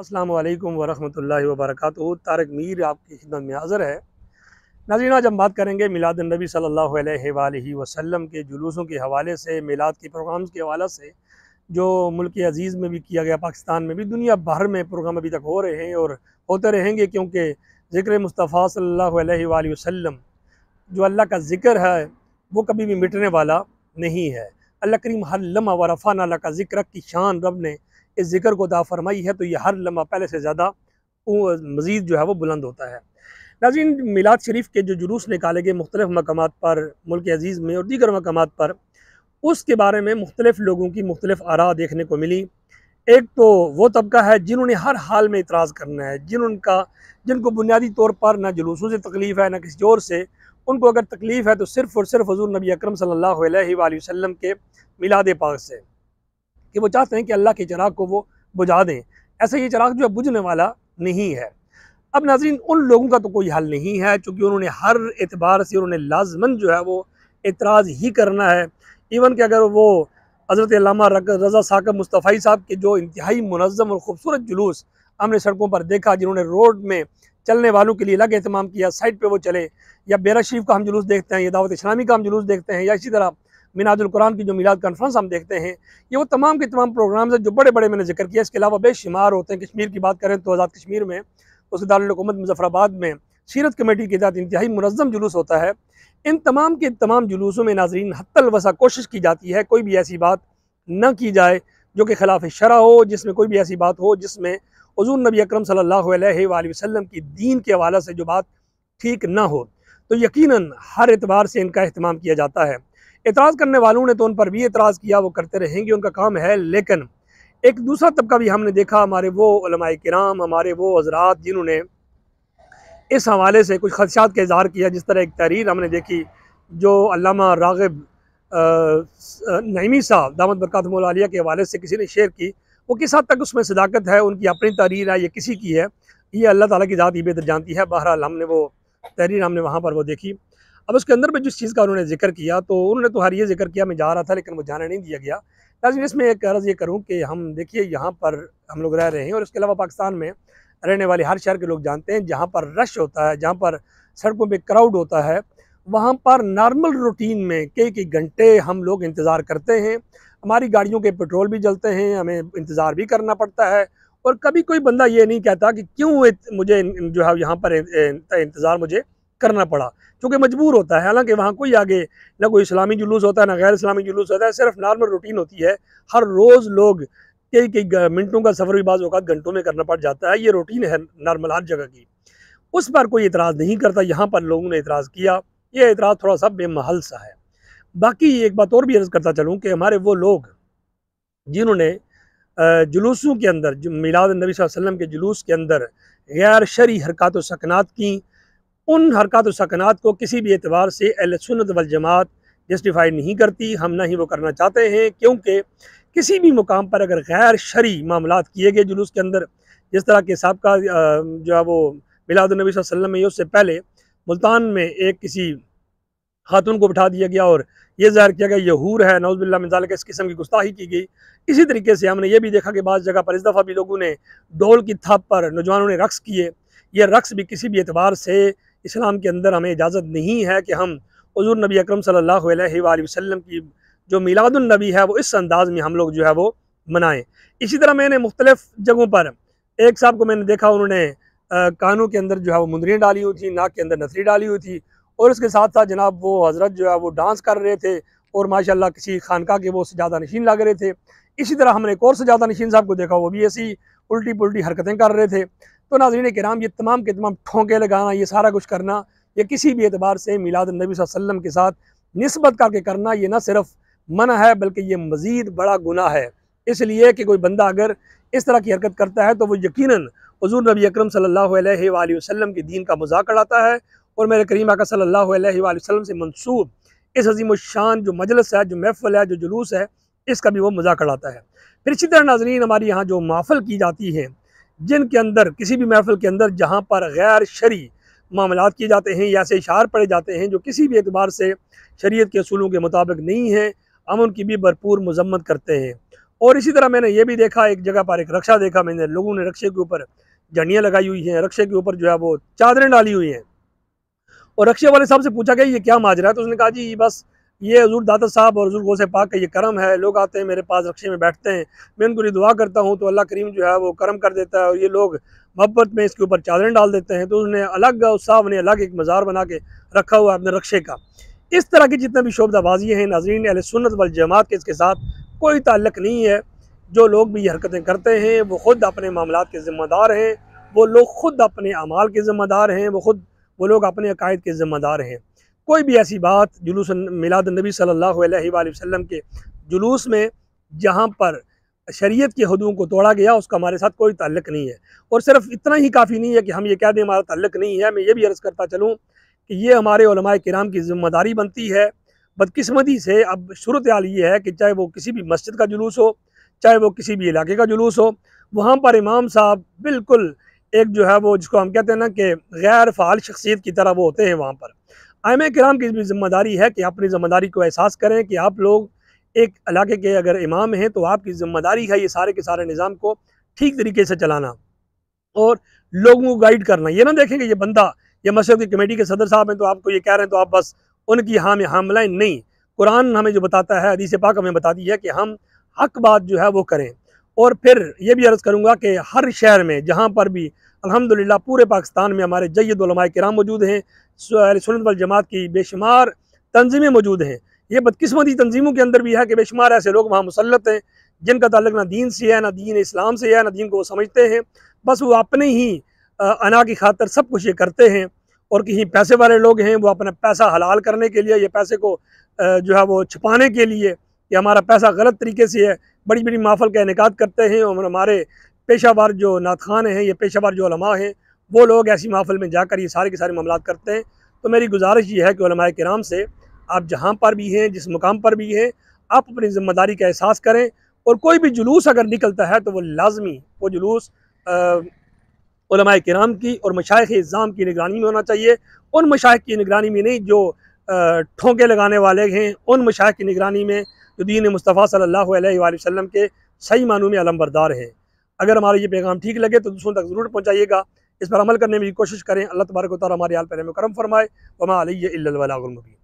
अस्सलाम वालेकुम वरहमतुल्लाहि तारक मीर आपकी खिदमत में हाज़र है नाजीन आज हम बात करेंगे मिलाद नबी सल्लल्लाहु अलैहि वसल्लम के जुलूसों के हवाले से मिलाद के प्रोग्राम्स के हवाले से जो मुल्क अजीज़ में भी किया गया पाकिस्तान में भी दुनिया भर में प्रोग्राम अभी तक हो रहे हैं और होते रहेंगे क्योंकि ज़िक्र मुस्तफ़ा सल्ला वसम जो अल्लाह का ज़िक्र है वो कभी भी मिटने वाला नहीं है अल्लाह करीम हर लम्हा व रफ़ा अल्लाह का ज़िक्र की शान रब ने इस ज़िक्र को दा फरमाई है तो ये हर लम्हा पहले से ज़्यादा मज़ीद जो है वो बुलंद होता है नाजीन मिलाद शरीफ के जो जुलूस निकाले गए मुख्तलिफ़ मकाम पर मुल्क अजीज़ में और दीगर मकाम पर उसके बारे में मुख्तलिफ़ लोगों की मुख्तलिफ़ आरा देखने को मिली एक तो वो तबका है जिन्होंने हर हाल में इतराज़ करना है जिन उनका जिनको बुनियादी तौर पर ना जुलूसों से तकलीफ़ है ना किसी और से उनको अगर तकलीफ़ है तो सिर्फ़ और सिर्फ हजूर नबी अक्रम सल्लल्लाहु अलैहि वसल्लम के मिलाद पाक से कि वो चाहते हैं कि अल्लाह के चिराग को वो बुझा दें ऐसा ये चिराग जो है बुझने वाला नहीं है अब नाजरीन उन लोगों का तो कोई हल नहीं है चूँकि उन्होंने हर एतबार से उन्होंने लाजमन जो है वो एतराज़ ही करना है इवन कि अगर वो हज़रत रज़ा साकब मुस्तफ़ी साहब के जो इंतहाई मनज़म और ख़ूबसूरत जुलूस हमने सड़कों पर देखा जिन्होंने रोड में चलने वालों के लिए अलग अहतमाम किया साइड पर वो चले या बेरा शरीफ का हम जुलूस देखते हैं या दावत इस्लामी का हम जुलूस देखते हैं या इसी तरह कुरान की जो मिलाद कॉन्फ्रेंस हम देखते हैं ये वो तमाम के तमाम प्रोग्राम्स हैं जो बड़े बड़े मैंने जिक्र किया इसके अलावा बेशुमार होते हैं कश्मीर की बात करें तो आज़ाद कश्मीर में उसके दारकूमत मुजफ़राबाद में सीरत कमेटी के तहत इंतहाई मनज़म जुलूस होता है इन तमाम के तमाम जुलूसों में नाजरीन हतलवसा कोशिश की जाती है कोई भी ऐसी बात न की जाए जो कि खिलाफ शरा हो जिसमें कोई भी ऐसी बात हो जिसमें हजूर नबी अकरम सल्लल्लाहु अलैहि वसल्लम की दीन के हवाले से जो बात ठीक ना हो तो यकीनन हर एतबार से इनका अहतमाम किया जाता है एतराज़ करने वालों ने तो उन पर भी एतराज़ किया वो करते रहेंगे उनका काम है लेकिन एक दूसरा तबका भी हमने देखा हमारे वो कराम हमारे वो हजरात जिन्होंने इस हवाले से कुछ खदशात का इजहार किया जिस तरह एक तहरीर हमने देखी जो अलामा रागब नईमी साहब दामद बरकत मौलिया के हवाले से किसी ने शेयर की वो किस हद तक उसमें सदाकत है उनकी अपनी तहरीर है या किसी की है ये अल्लाह ताला की ज़ात ही बेहतर जानती है बहरहाल हमने वो तहरीर हमने वहाँ पर वो देखी अब उसके अंदर में जिस चीज़ का उन्होंने जिक्र किया तो उन्होंने तो हर ये जिक्र किया मैं जा रहा था लेकिन मुझे जाना नहीं दिया गया नाजिन इसमें एक अर्ज़ ये करूँ कि हम देखिए यहाँ पर हम लोग रह रहे हैं और इसके अलावा पाकिस्तान में रहने वाले हर शहर के लोग जानते हैं जहाँ पर रश होता है जहाँ पर सड़कों पर क्राउड होता है वहाँ पर नॉर्मल रूटीन में कई कई घंटे हम लोग इंतज़ार करते हैं हमारी गाड़ियों के पेट्रोल भी जलते हैं हमें इंतज़ार भी करना पड़ता है और कभी कोई बंदा ये नहीं कहता कि क्यों मुझे जो है यहाँ पर इंतज़ार मुझे करना पड़ा क्योंकि मजबूर होता है हालांकि वहाँ कोई आगे ना कोई इस्लामी जुलूस होता है ना गैर इस्लामी जुलूस होता है सिर्फ नॉर्मल रूटीन होती है हर रोज़ लोग कई कई मिनटों का सफ़र भी बाज़ अवत घंटों में करना पड़ जाता है ये रूटीन है नॉर्मल हर जगह की उस पर कोई इतराज़ नहीं करता यहाँ पर लोगों ने इतराज़ किया ये एतराज़ थोड़ा सा बेमहल सा है बाकी एक बात और भी अर्ज़ करता चलूँ कि हमारे वो लोग जिन्होंने जुलूसों के अंदर मिलाद नबी वसल्लम के जुलूस के अंदर गैर शरी हरकत व सकनात की उन हरकत सकनात को किसी भी एतबार से अहल सुनत वल जमात जस्टिफाई नहीं करती हम ना ही वो करना चाहते हैं क्योंकि किसी भी मुकाम पर अगर गैर शरी मामला किए गए जुलूस के अंदर जिस तरह के सबका जो है वो मिलादुलनबी वसल्लम में उससे पहले मुल्तान में एक किसी खातून को बिठा दिया गया और ये जाहिर किया गया यहूर है नौजबिल्ला मिजाल के इस किस्म की गुस्ताही की गई इसी तरीके से हमने ये भी देखा कि बाज़ जगह पर इस दफ़ा भी लोगों ने डोल की थाप पर नौजवानों ने रक्स किए ये रक्स भी किसी भी एतबार से इस्लाम के अंदर हमें इजाज़त नहीं है कि हम हजूर नबी अक्रम सल्लल्लाहु वसम की जो मिलादुलनबी है वो इस अंदाज़ में हम लोग जो है वो मनाएं इसी तरह मैंने मुख्तलिफ़ जगहों पर एक साहब को मैंने देखा उन्होंने कानों के अंदर जो है वो मुंदरियाँ डाली हुई थी नाक के अंदर नथरी डाली हुई थी और उसके साथ साथ जनाब वो हज़रत जो है वो डांस कर रहे थे और माशाल्लाह किसी खानका के वो सजादा नशीन लग रहे थे इसी तरह हमने एक और सजादा नशीन साहब को देखा वो भी ऐसी उल्टी पुल्टी हरकतें कर रहे थे तो नाजरीन कराम ये तमाम के तमाम ठोंके लगाना ये सारा कुछ करना ये किसी भी एतबार से मिलाद नबी वसम के साथ नस्बत करके करना ये ना सिर्फ मना है बल्कि ये मज़ीद बड़ा गुना है इसलिए कि कोई बंदा अगर इस तरह की हरकत करता है तो वो यकीन हजूर नबी अक्रम वसल्लम के दीन का मजाक उड़ाता है और मेरे करीम आका सल्ला वसलम से मनसूब इस हजीम शान जो मजलस है जो महफल है जो जुलूस है इसका भी वो मजाक उड़ाता है फिर इसी तरह नाजरीन हमारे यहाँ जो माफल की जाती है जिनके अंदर किसी भी महफिल के अंदर जहाँ पर गैर शरी मामला किए जाते हैं या ऐसे इशार पड़े जाते हैं जो किसी भी एतबार से शरीय के असूलों के मुताबिक नहीं हैं हम उनकी भी भरपूर मजम्मत करते हैं और इसी तरह मैंने ये भी देखा एक जगह पर एक रक्षा देखा मैंने लोगों ने रक्षे के ऊपर झंडियाँ लगाई हुई हैं रक्षे के ऊपर जो है वो चादरें डाली हुई हैं और रक्षे वाले साहब से पूछा गया ये क्या माजरा है तो उसने कहा जी बस ये हजूर दादा साहब और हजूर गौसे पाक का ये करम है लोग आते हैं मेरे पास रक्षे में बैठते हैं मैं उनको लिए दुआ करता हूँ तो अल्लाह करीम जो है वो करम कर देता है और ये लोग मोहब्बत में इसके ऊपर चादरें डाल देते हैं तो उसने अलग उस साहब ने अलग एक मज़ार बना के रखा हुआ है अपने रक्षे का इस तरह की जितने भी शोबदाबाजी हैं नाजरीन अल सुन्नत वाल जमात के इसके साथ कोई ताल्लक नहीं है जो लोग भी ये हरकतें करते हैं वो ख़ुद अपने मामला के ज़िम्मेदार हैं वो लोग ख़ुद अपने अमाल के ज़िम्मेदार हैं वो खुद वो लोग अपने अकायद के ज़िम्मेदार हैं कोई भी ऐसी बात जुलूस मिलाद नबी सल्लल्लाहु अलैहि वसल्लम के जुलूस में जहाँ पर शरीयत के हदूों को तोड़ा गया उसका हमारे साथ कोई ताल्लक नहीं है और सिर्फ इतना ही काफ़ी नहीं है कि हम ये कह दें हमारा ताल्लक नहीं है मैं ये भी अर्ज़ करता चलूँ कि ये हमारे कराम की जिम्मेदारी बनती है बदकिस्मती से अब शुरत हाल ये है कि चाहे वो किसी भी मस्जिद का जुलूस हो चाहे वो किसी भी इलाके का जुलूस हो वहाँ पर इमाम साहब बिल्कुल एक जो है वो जिसको हम कहते हैं ना कि गैर फ़ाल शख्सियत की तरह वो होते हैं वहाँ पर आम कराम की भी जिम्मेदारी है कि अपनी ज़िम्मेदारी को एहसास करें कि आप लोग एक इलाके के अगर इमाम हैं तो आपकी ज़िम्मेदारी है ये सारे के सारे निज़ाम को ठीक तरीके से चलाना और लोगों को गाइड करना ये ना देखेंगे ये बंदा ये मशरक की कमेटी के सदर साहब हैं तो आपको ये कह रहे हैं तो आप बस उनकी हाम हाँ मिलाएं नहीं कुरान हमें जो बताता है अदीस पाक हमें बताती है कि हम हक बात जो है वो करें और फिर ये भी अर्ज़ करूँगा कि हर शहर में जहाँ पर भी अलहमदिल्ला पूरे पाकिस्तान में हमारे जयदलमा कराम मौजूद हैं सुनत वाल जमात की बेशुमार तंजीमें मौजूद हैं ये बदकस्मती तंजीमों के अंदर भी है कि बेशुमार ऐसे लोग वहाँ मुसलत हैं जिनका तल्लक ना दीन से है ना दीन इस्लाम से है ना दीन को वो समझते हैं बस वो अपने ही अना की खातर सब कुछ ये करते हैं और कहीं पैसे वाले लोग हैं वो अपना पैसा हलाल करने के लिए या पैसे को जो है वो छुपाने के लिए कि हमारा पैसा गलत तरीके से है बड़ी बड़ी माफल का इनका करते हैं और हमारे पेशा वार जो नात खान हैं या पेशा वार जो हैं वो लोग ऐसी महफ़ल में जाकर ये सारे के सारे मामला करते हैं तो मेरी गुजारिश ये है कि कराम से आप जहाँ पर भी हैं जिस मुकाम पर भी हैं आप अपनी ज़िम्मेदारी का एहसास करें और कोई भी जुलूस अगर निकलता है तो वो लाजमी वो जुलूस कराम की और मशाइ इज़ाम की निगरानी में होना चाहिए उन मशाइ की निगरानी में नहीं जो ठोंके लगाने वाले हैं उन मशाइ की निगरानी में जो दीन मुस्तफ़ा सल्ला वसम के सही मानू में अलमबरदार हैं अगर हमारा ये पैगाम ठीक लगे तो दूसरों तक ज़रूर पहुँचाइएगा इस पर अमल करने में कोशिश करें अल्लाह तबारक तारा हमारे आल में करम फरमाए वमा अलैहि इल्लल वलागुल मुबीन